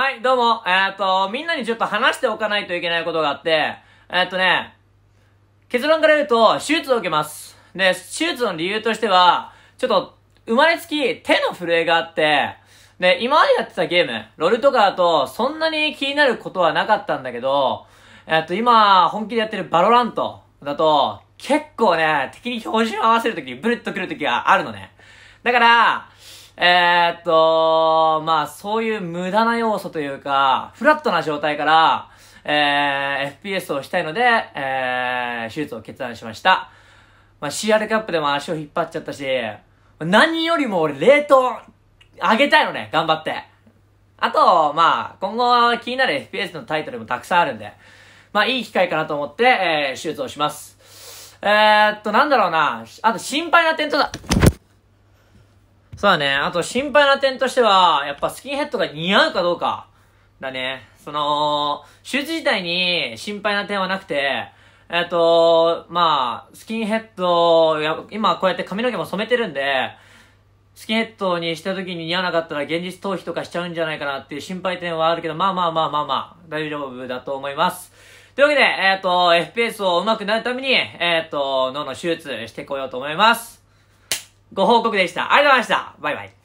はい、どうも、えっ、ー、と、みんなにちょっと話しておかないといけないことがあって、えっ、ー、とね、結論から言うと、手術を受けます。で、手術の理由としては、ちょっと、生まれつき手の震えがあって、で、今までやってたゲーム、ロルとかだと、そんなに気になることはなかったんだけど、えっ、ー、と、今、本気でやってるバロラントだと、結構ね、敵に標準を合わせるとき、ブルッと来るときがあるのね。だから、えー、っと、まあ、そういう無駄な要素というか、フラットな状態から、えー、FPS をしたいので、えー、手術を決断しました。まあ、CR カップでも足を引っ張っちゃったし、何よりも俺、冷凍、上げたいのね、頑張って。あと、まあ、今後気になる FPS のタイトルもたくさんあるんで、まあ、いい機会かなと思って、えー、手術をします。えー、っと、なんだろうな、あと心配な点とだ。そうだね。あと心配な点としては、やっぱスキンヘッドが似合うかどうか。だね。その、手術自体に心配な点はなくて、えっ、と、まあ、スキンヘッドや、今こうやって髪の毛も染めてるんで、スキンヘッドにした時に似合わなかったら現実逃避とかしちゃうんじゃないかなっていう心配点はあるけど、まあまあまあまあまあ、大丈夫だと思います。というわけで、えっ、ー、と、FPS を上手くなるために、えっ、ー、と、脳の手術してこようと思います。ご報告でした。ありがとうございました。バイバイ。